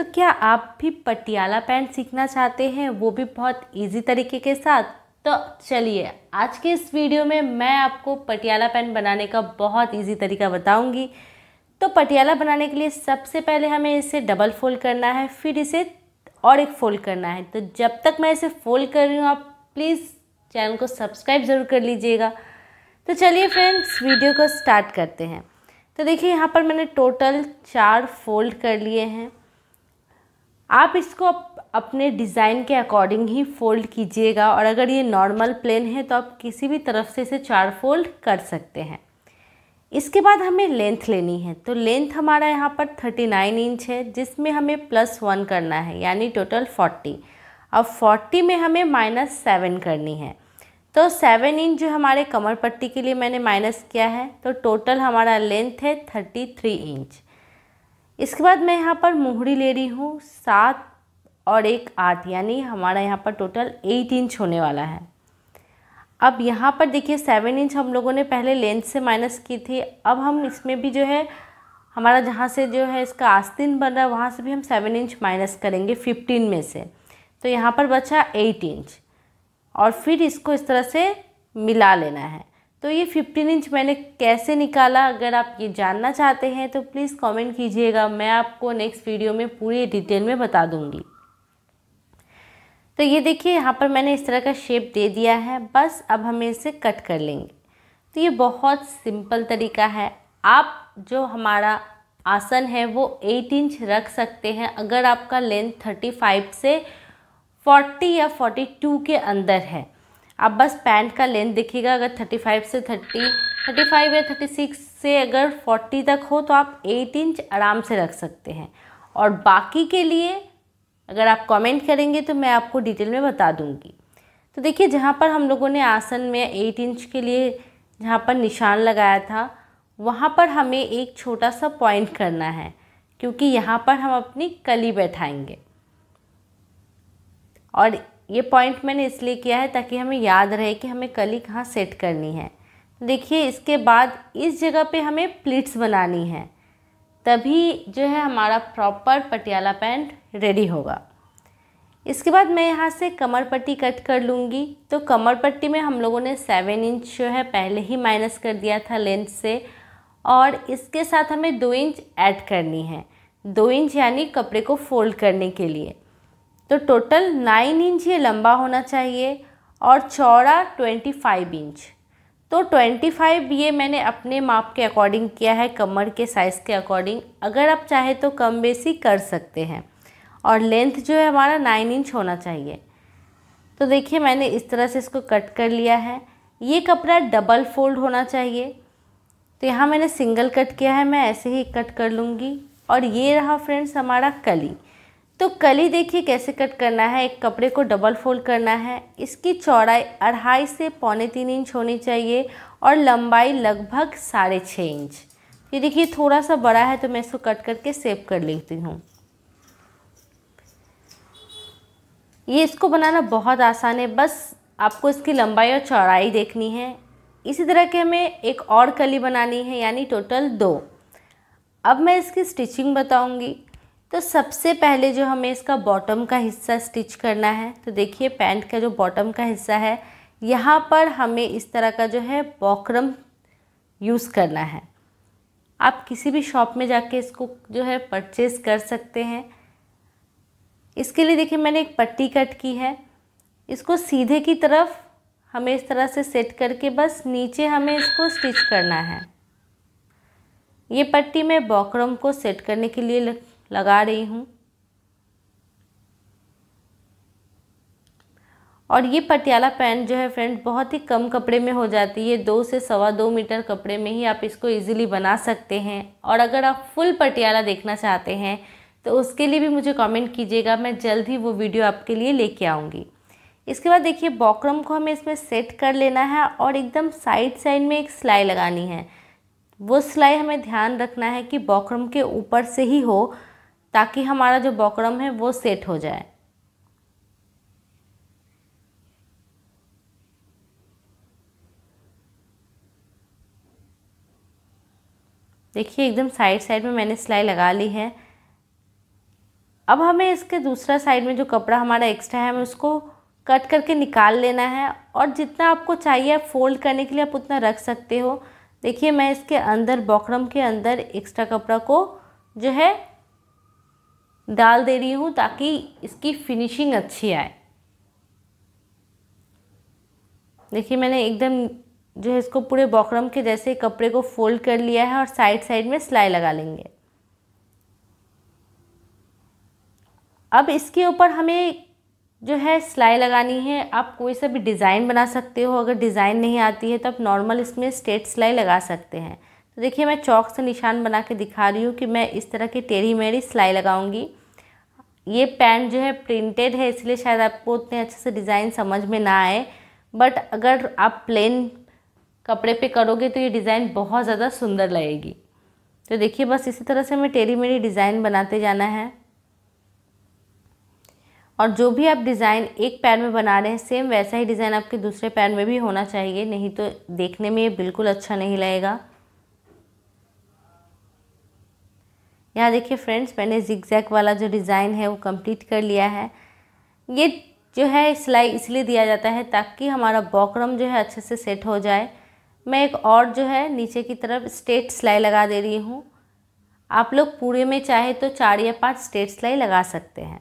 तो क्या आप भी पटियाला पैंट सीखना चाहते हैं वो भी बहुत इजी तरीके के साथ तो चलिए आज के इस वीडियो में मैं आपको पटियाला पैंट बनाने का बहुत इजी तरीका बताऊंगी तो पटियाला बनाने के लिए सबसे पहले हमें इसे डबल फोल्ड करना है फिर इसे और एक फोल्ड करना है तो जब तक मैं इसे फोल्ड कर रही हूँ आप प्लीज़ चैनल को सब्सक्राइब ज़रूर कर लीजिएगा तो चलिए फ्रेंड्स वीडियो को स्टार्ट करते हैं तो देखिए यहाँ पर मैंने टोटल चार फोल्ड कर लिए हैं आप इसको अपने डिज़ाइन के अकॉर्डिंग ही फोल्ड कीजिएगा और अगर ये नॉर्मल प्लेन है तो आप किसी भी तरफ से इसे चार फोल्ड कर सकते हैं इसके बाद हमें लेंथ लेनी है तो लेंथ हमारा यहाँ पर थर्टी नाइन इंच है जिसमें हमें प्लस वन करना है यानी टोटल फोर्टी अब फोर्टी में हमें माइनस सेवन करनी है तो सेवन इंच जो हमारे कमर पट्टी के लिए मैंने माइनस किया है तो टोटल हमारा लेंथ है थर्टी थ्री इंच इसके बाद मैं यहाँ पर मोहरी ले रही हूँ सात और एक आठ यानी हमारा यहाँ पर टोटल एट इंच होने वाला है अब यहाँ पर देखिए सेवन इंच हम लोगों ने पहले लेंथ से माइनस की थी अब हम इसमें भी जो है हमारा जहाँ से जो है इसका आस्तीन बन रहा है वहाँ से भी हम सेवन इंच माइनस करेंगे फिफ्टीन में से तो यहाँ पर बचा एट इंच और फिर इसको इस तरह से मिला लेना है तो ये 15 इंच मैंने कैसे निकाला अगर आप ये जानना चाहते हैं तो प्लीज़ कमेंट कीजिएगा मैं आपको नेक्स्ट वीडियो में पूरी डिटेल में बता दूंगी तो ये देखिए यहाँ पर मैंने इस तरह का शेप दे दिया है बस अब हमें इसे कट कर लेंगे तो ये बहुत सिंपल तरीका है आप जो हमारा आसन है वो 8 इंच रख सकते हैं अगर आपका लेंथ 35 से 40 या 42 के अंदर है आप बस पैंट का लेंथ देखिएगा अगर थर्टी फाइव से थर्टी थर्टी फाइव या थर्टी सिक्स से अगर फोर्टी तक हो तो आप एट इंच आराम से रख सकते हैं और बाकी के लिए अगर आप कमेंट करेंगे तो मैं आपको डिटेल में बता दूंगी तो देखिए जहाँ पर हम लोगों ने आसन में एट इंच के लिए जहाँ पर निशान लगाया था वहाँ पर हमें एक छोटा सा पॉइंट करना है क्योंकि यहाँ पर हम अपनी कली बैठाएंगे और ये पॉइंट मैंने इसलिए किया है ताकि हमें याद रहे कि हमें कली कहाँ सेट करनी है देखिए इसके बाद इस जगह पे हमें प्लीट्स बनानी है तभी जो है हमारा प्रॉपर पटियाला पैंट रेडी होगा इसके बाद मैं यहाँ से कमर पट्टी कट कर लूँगी तो कमर पट्टी में हम लोगों ने सेवन इंच जो है पहले ही माइनस कर दिया था लेंथ से और इसके साथ हमें दो इंच ऐड करनी है दो इंच यानी कपड़े को फोल्ड करने के लिए तो टोटल नाइन इंच ये लंबा होना चाहिए और चौड़ा ट्वेंटी फाइव इंच तो ट्वेंटी फाइव ये मैंने अपने माप के अकॉर्डिंग किया है कमर के साइज़ के अकॉर्डिंग अगर आप चाहें तो कम बेसी कर सकते हैं और लेंथ जो है हमारा नाइन इंच होना चाहिए तो देखिए मैंने इस तरह से इसको कट कर लिया है ये कपड़ा डबल फोल्ड होना चाहिए तो यहाँ मैंने सिंगल कट किया है मैं ऐसे ही कट कर लूँगी और ये रहा फ्रेंड्स हमारा कली तो कली देखिए कैसे कट करना है एक कपड़े को डबल फोल्ड करना है इसकी चौड़ाई अढ़ाई से पौने तीन इंच होनी चाहिए और लंबाई लगभग साढ़े छः इंच ये देखिए थोड़ा सा बड़ा है तो मैं इसको कट करके सेव कर लेती हूँ ये इसको बनाना बहुत आसान है बस आपको इसकी लंबाई और चौड़ाई देखनी है इसी तरह के हमें एक और कली बनानी है यानी टोटल दो अब मैं इसकी स्टिचिंग बताऊंगी तो सबसे पहले जो हमें इसका बॉटम का हिस्सा स्टिच करना है तो देखिए पैंट का जो बॉटम का हिस्सा है यहाँ पर हमें इस तरह का जो है बॉक्रम यूज़ करना है आप किसी भी शॉप में जाके इसको जो है परचेज़ कर सकते हैं इसके लिए देखिए मैंने एक पट्टी कट की है इसको सीधे की तरफ हमें इस तरह से सेट करके बस नीचे हमें इसको स्टिच करना है ये पट्टी मैं बॉक्रम को सेट करने के लिए लगा रही हूँ और ये पटियाला पैंट जो है फ्रेंड बहुत ही कम कपड़े में हो जाती है दो से सवा दो मीटर कपड़े में ही आप इसको इजीली बना सकते हैं और अगर आप फुल पटियाला देखना चाहते हैं तो उसके लिए भी मुझे कमेंट कीजिएगा मैं जल्द ही वो वीडियो आपके लिए लेके आऊँगी इसके बाद देखिए बॉक्रम को हमें इसमें सेट कर लेना है और एकदम साइड साइड में एक सिलाई लगानी है वो सिलाई हमें ध्यान रखना है कि बॉक्रम के ऊपर से ही हो ताकि हमारा जो बॉकरम है वो सेट हो जाए देखिए एकदम साइड साइड में मैंने सिलाई लगा ली है अब हमें इसके दूसरा साइड में जो कपड़ा हमारा एक्स्ट्रा है हमें उसको कट करके निकाल लेना है और जितना आपको चाहिए आप फोल्ड करने के लिए आप उतना रख सकते हो देखिए मैं इसके अंदर बॉकरम के अंदर एक्स्ट्रा कपड़ा को जो है डाल दे रही हूँ ताकि इसकी फिनिशिंग अच्छी आए देखिए मैंने एकदम जो है इसको पूरे बकरम के जैसे कपड़े को फोल्ड कर लिया है और साइड साइड में सिलाई लगा लेंगे अब इसके ऊपर हमें जो है सिलाई लगानी है आप कोई सा भी डिज़ाइन बना सकते हो अगर डिज़ाइन नहीं आती है तो आप नॉर्मल इसमें स्ट्रेट सिलाई लगा सकते हैं तो देखिए मैं चौक से निशान बना के दिखा रही हूँ कि मैं इस तरह की टेढ़ी मेढ़ी सिलाई लगाऊंगी ये पैंट जो है प्रिंटेड है इसलिए शायद आपको उतने अच्छे से डिज़ाइन समझ में ना आए बट अगर आप प्लेन कपड़े पे करोगे तो ये डिज़ाइन बहुत ज़्यादा सुंदर लगेगी तो देखिए बस इसी तरह से हमें टेढ़ी मेढ़ी डिज़ाइन बनाते जाना है और जो भी आप डिज़ाइन एक पैर में बना रहे हैं सेम वैसा ही डिज़ाइन आपके दूसरे पैर में भी होना चाहिए नहीं तो देखने में ये बिल्कुल अच्छा नहीं लगेगा यहाँ देखिए फ्रेंड्स मैंने जिग वाला जो डिज़ाइन है वो कंप्लीट कर लिया है ये जो है सिलाई इसलिए दिया जाता है ताकि हमारा बॉकरम जो है अच्छे से सेट हो जाए मैं एक और जो है नीचे की तरफ स्टेट सिलाई लगा दे रही हूँ आप लोग पूरे में चाहे तो चार या पांच स्टेट सिलाई लगा सकते हैं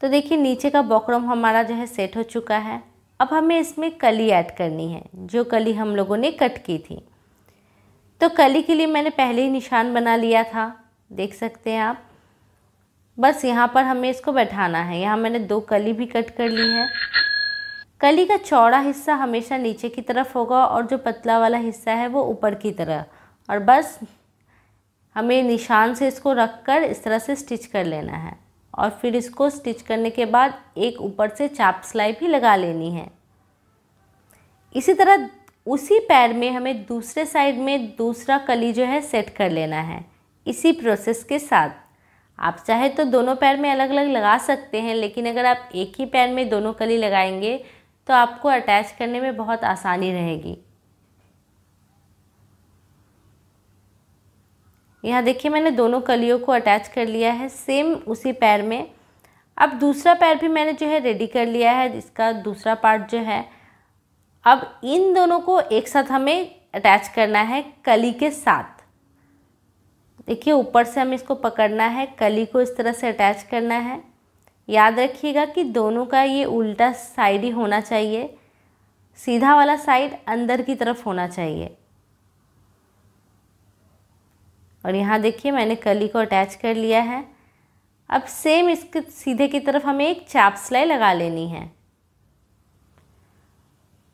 तो देखिए नीचे का बॉकरम हमारा जो है सेट हो चुका है अब हमें इसमें कली ऐड करनी है जो कली हम लोगों ने कट की थी तो कली के लिए मैंने पहले ही निशान बना लिया था देख सकते हैं आप बस यहाँ पर हमें इसको बैठाना है यहाँ मैंने दो कली भी कट कर ली है कली का चौड़ा हिस्सा हमेशा नीचे की तरफ होगा और जो पतला वाला हिस्सा है वो ऊपर की तरह और बस हमें निशान से इसको रख कर इस तरह से स्टिच कर लेना है और फिर इसको स्टिच करने के बाद एक ऊपर से चाप सिलाई भी लगा लेनी है इसी तरह उसी पैर में हमें दूसरे साइड में दूसरा कली जो है सेट कर लेना है इसी प्रोसेस के साथ आप चाहे तो दोनों पैर में अलग अलग लगा सकते हैं लेकिन अगर आप एक ही पैर में दोनों कली लगाएंगे तो आपको अटैच करने में बहुत आसानी रहेगी यहाँ देखिए मैंने दोनों कलियों को अटैच कर लिया है सेम उसी पैर में अब दूसरा पैर भी मैंने जो है रेडी कर लिया है इसका दूसरा पार्ट जो है अब इन दोनों को एक साथ हमें अटैच करना है कली के साथ देखिए ऊपर से हमें इसको पकड़ना है कली को इस तरह से अटैच करना है याद रखिएगा कि दोनों का ये उल्टा साइड ही होना चाहिए सीधा वाला साइड अंदर की तरफ होना चाहिए और यहाँ देखिए मैंने कली को अटैच कर लिया है अब सेम इसके सीधे की तरफ हमें एक चाप सिलाई लगा लेनी है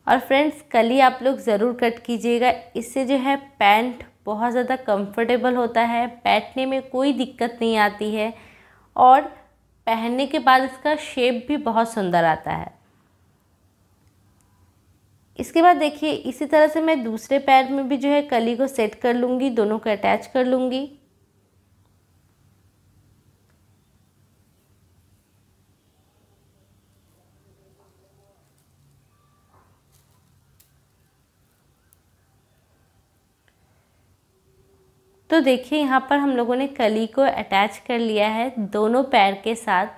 और फ्रेंड्स कली आप लोग ज़रूर कट कीजिएगा इससे जो है पैंट बहुत ज़्यादा कंफर्टेबल होता है बैठने में कोई दिक्कत नहीं आती है और पहनने के बाद इसका शेप भी बहुत सुंदर आता है इसके बाद देखिए इसी तरह से मैं दूसरे पैर में भी जो है कली को सेट कर लूँगी दोनों को अटैच कर लूँगी तो देखिए यहाँ पर हम लोगों ने कली को अटैच कर लिया है दोनों पैर के साथ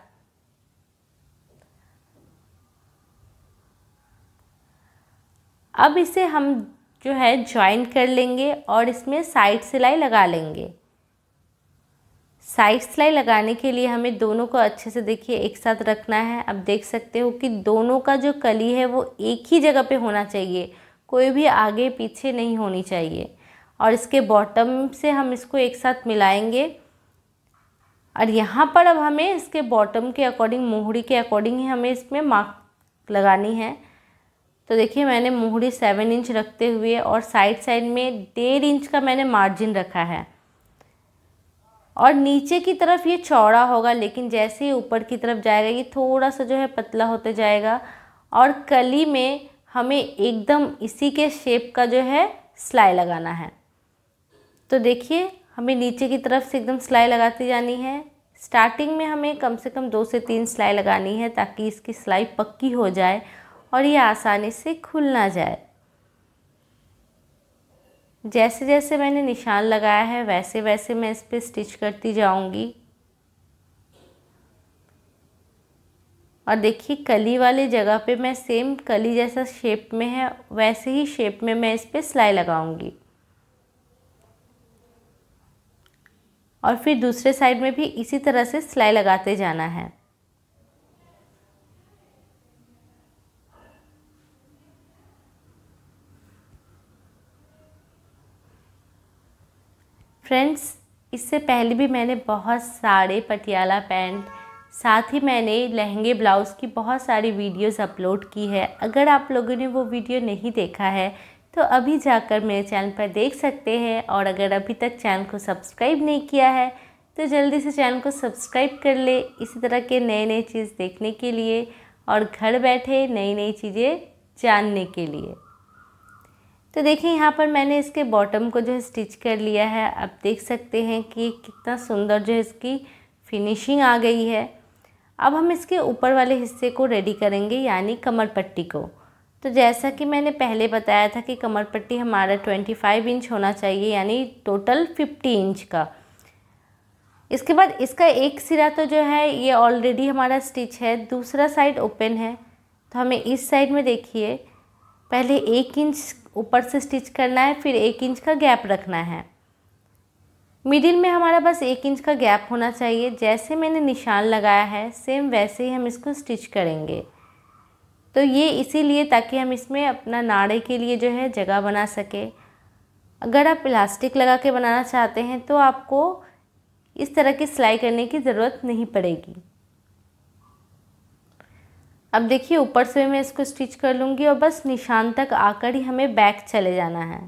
अब इसे हम जो है ज्वाइन कर लेंगे और इसमें साइड सिलाई लगा लेंगे साइड सिलाई लगाने के लिए हमें दोनों को अच्छे से देखिए एक साथ रखना है अब देख सकते हो कि दोनों का जो कली है वो एक ही जगह पे होना चाहिए कोई भी आगे पीछे नहीं होनी चाहिए और इसके बॉटम से हम इसको एक साथ मिलाएंगे और यहाँ पर अब हमें इसके बॉटम के अकॉर्डिंग मोहरी के अकॉर्डिंग ही हमें इसमें मार्क लगानी है तो देखिए मैंने मोहरी सेवन इंच रखते हुए और साइड साइड में डेढ़ इंच का मैंने मार्जिन रखा है और नीचे की तरफ ये चौड़ा होगा लेकिन जैसे ही ऊपर की तरफ जाएगा ये थोड़ा सा जो है पतला होते जाएगा और कली में हमें एकदम इसी के शेप का जो है सिलाई लगाना है तो देखिए हमें नीचे की तरफ से एकदम सिलाई लगाती जानी है स्टार्टिंग में हमें कम से कम दो से तीन सिलाई लगानी है ताकि इसकी सिलाई पक्की हो जाए और ये आसानी से खुल ना जाए जैसे जैसे मैंने निशान लगाया है वैसे वैसे मैं इस पर स्टिच करती जाऊंगी और देखिए कली वाले जगह पे मैं सेम कली जैसा शेप में है वैसे ही शेप में मैं इस पर सिलाई लगाऊंगी और फिर दूसरे साइड में भी इसी तरह से सिलाई लगाते जाना है फ्रेंड्स इससे पहले भी मैंने बहुत सारे पटियाला पैंट साथ ही मैंने लहंगे ब्लाउज़ की बहुत सारी वीडियोस अपलोड की है अगर आप लोगों ने वो वीडियो नहीं देखा है तो अभी जाकर मेरे चैनल पर देख सकते हैं और अगर अभी तक चैनल को सब्सक्राइब नहीं किया है तो जल्दी से चैनल को सब्सक्राइब कर ले इसी तरह के नए नए चीज़ देखने के लिए और घर बैठे नई नई चीज़ें जानने के लिए तो देखिए यहाँ पर मैंने इसके बॉटम को जो है स्टिच कर लिया है आप देख सकते हैं कि कितना सुंदर जो है इसकी फिनिशिंग आ गई है अब हम इसके ऊपर वाले हिस्से को रेडी करेंगे यानी कमर पट्टी को तो जैसा कि मैंने पहले बताया था कि कमर पट्टी हमारा 25 इंच होना चाहिए यानी टोटल 50 इंच का इसके बाद इसका एक सिरा तो जो है ये ऑलरेडी हमारा स्टिच है दूसरा साइड ओपन है तो हमें इस साइड में देखिए पहले एक इंच ऊपर से स्टिच करना है फिर एक इंच का गैप रखना है मिडिल में हमारा बस एक इंच का गैप होना चाहिए जैसे मैंने निशान लगाया है सेम वैसे ही हम इसको स्टिच करेंगे तो ये इसीलिए ताकि हम इसमें अपना नाड़े के लिए जो है जगह बना सके अगर आप प्लास्टिक लगा के बनाना चाहते हैं तो आपको इस तरह की सिलाई करने की ज़रूरत नहीं पड़ेगी अब देखिए ऊपर से मैं इसको स्टिच कर लूँगी और बस निशान तक आकर ही हमें बैक चले जाना है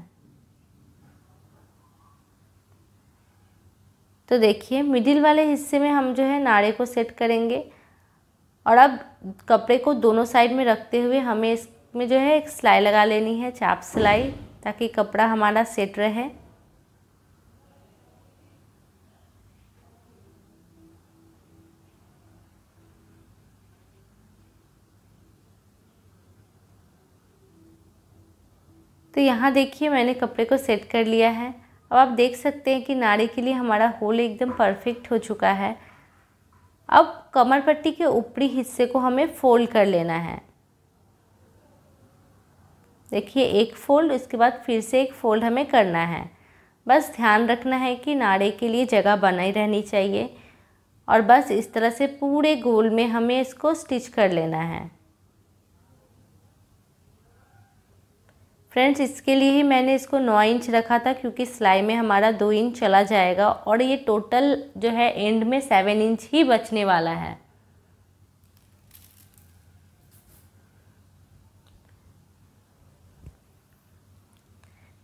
तो देखिए मिडिल वाले हिस्से में हम जो है नाड़े को सेट करेंगे और अब कपड़े को दोनों साइड में रखते हुए हमें इसमें जो है एक सिलाई लगा लेनी है चाप सिलाई ताकि कपड़ा हमारा सेट रहे तो यहाँ देखिए मैंने कपड़े को सेट कर लिया है अब आप देख सकते हैं कि नाड़ी के लिए हमारा होल एकदम परफेक्ट हो चुका है अब कमर पट्टी के ऊपरी हिस्से को हमें फोल्ड कर लेना है देखिए एक फोल्ड उसके बाद फिर से एक फोल्ड हमें करना है बस ध्यान रखना है कि नाड़े के लिए जगह बनाई रहनी चाहिए और बस इस तरह से पूरे गोल में हमें इसको स्टिच कर लेना है फ्रेंड्स इसके लिए ही मैंने इसको नौ इंच रखा था क्योंकि सिलाई में हमारा दो इंच चला जाएगा और ये टोटल जो है एंड में सेवन इंच ही बचने वाला है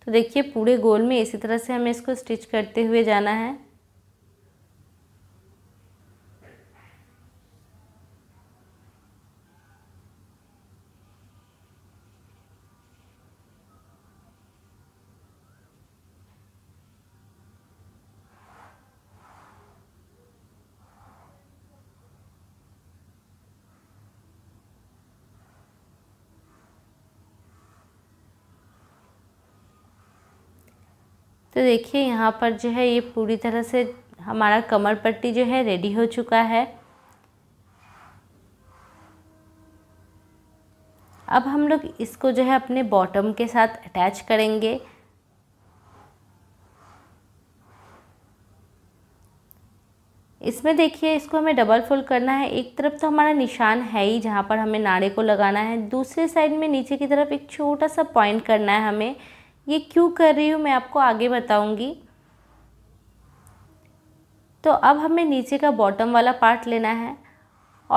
तो देखिए पूरे गोल में इसी तरह से हमें इसको स्टिच करते हुए जाना है तो देखिए यहाँ पर जो है ये पूरी तरह से हमारा कमर पट्टी जो है रेडी हो चुका है अब हम लोग इसको जो है अपने बॉटम के साथ अटैच करेंगे इसमें देखिए इसको हमें डबल फोल्ड करना है एक तरफ तो हमारा निशान है ही जहाँ पर हमें नाड़े को लगाना है दूसरे साइड में नीचे की तरफ एक छोटा सा पॉइंट करना है हमें ये क्यों कर रही हूँ मैं आपको आगे बताऊँगी तो अब हमें नीचे का बॉटम वाला पार्ट लेना है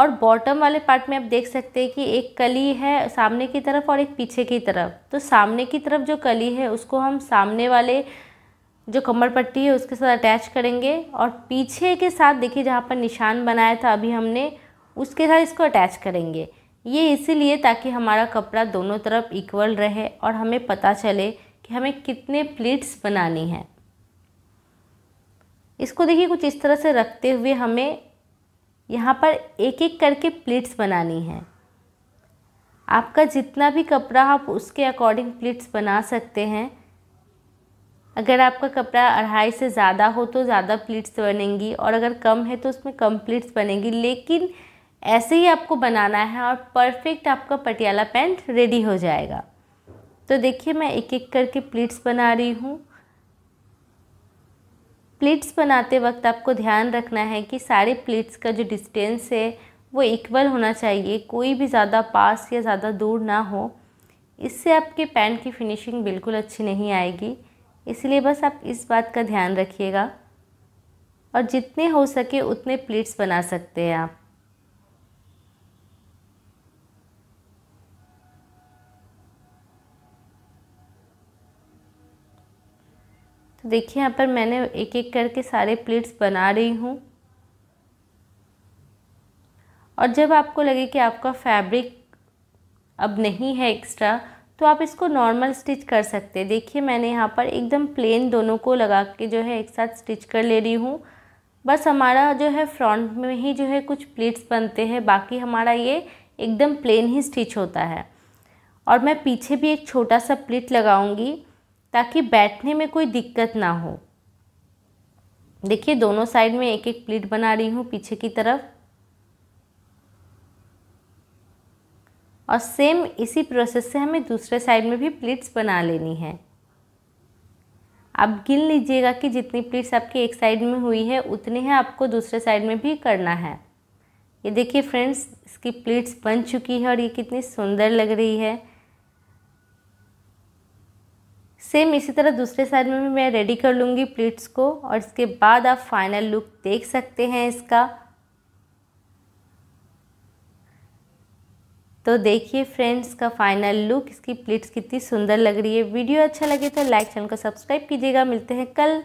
और बॉटम वाले पार्ट में आप देख सकते हैं कि एक कली है सामने की तरफ और एक पीछे की तरफ तो सामने की तरफ जो कली है उसको हम सामने वाले जो कमर पट्टी है उसके साथ अटैच करेंगे और पीछे के साथ देखिए जहाँ पर निशान बनाया था अभी हमने उसके साथ इसको अटैच करेंगे ये इसीलिए ताकि हमारा कपड़ा दोनों तरफ इक्वल रहे और हमें पता चले कि हमें कितने प्लेट्स बनानी है इसको देखिए कुछ इस तरह से रखते हुए हमें यहाँ पर एक एक करके प्लेट्स बनानी है आपका जितना भी कपड़ा आप उसके अकॉर्डिंग प्लेट्स बना सकते हैं अगर आपका कपड़ा अढ़ाई से ज़्यादा हो तो ज़्यादा प्लेट्स बनेंगी और अगर कम है तो उसमें कम प्लेट्स बनेंगी लेकिन ऐसे ही आपको बनाना है और परफेक्ट आपका पटियाला पैंट रेडी हो जाएगा तो देखिए मैं एक एक करके प्लीट्स बना रही हूँ प्लीट्स बनाते वक्त आपको ध्यान रखना है कि सारे प्लीट्स का जो डिस्टेंस है वो इक्वल होना चाहिए कोई भी ज़्यादा पास या ज़्यादा दूर ना हो इससे आपके पैंट की फिनिशिंग बिल्कुल अच्छी नहीं आएगी इसलिए बस आप इस बात का ध्यान रखिएगा और जितने हो सके उतने प्लीट्स बना सकते हैं आप तो देखिए यहाँ पर मैंने एक एक करके सारे प्लेट्स बना रही हूँ और जब आपको लगे कि आपका फैब्रिक अब नहीं है एक्स्ट्रा तो आप इसको नॉर्मल स्टिच कर सकते हैं देखिए मैंने यहाँ पर एकदम प्लेन दोनों को लगा के जो है एक साथ स्टिच कर ले रही हूँ बस हमारा जो है फ्रंट में ही जो है कुछ प्लेट्स बनते हैं बाकी हमारा ये एकदम प्लेन ही स्टिच होता है और मैं पीछे भी एक छोटा सा प्लेट लगाऊंगी ताकि बैठने में कोई दिक्कत ना हो देखिए दोनों साइड में एक एक प्लीट बना रही हूँ पीछे की तरफ और सेम इसी प्रोसेस से हमें दूसरे साइड में भी प्लीट्स बना लेनी है आप गिन लीजिएगा कि जितनी प्लीट्स आपकी एक साइड में हुई है उतनी है आपको दूसरे साइड में भी करना है ये देखिए फ्रेंड्स इसकी प्लेट्स बन चुकी है और ये कितनी सुंदर लग रही है सेम इसी तरह दूसरे साइड में भी मैं रेडी कर लूँगी प्लीट्स को और इसके बाद आप फाइनल लुक देख सकते हैं इसका तो देखिए फ्रेंड्स का फाइनल लुक इसकी प्लीट्स कितनी सुंदर लग रही है वीडियो अच्छा लगे तो लाइक चैनल को सब्सक्राइब कीजिएगा मिलते हैं कल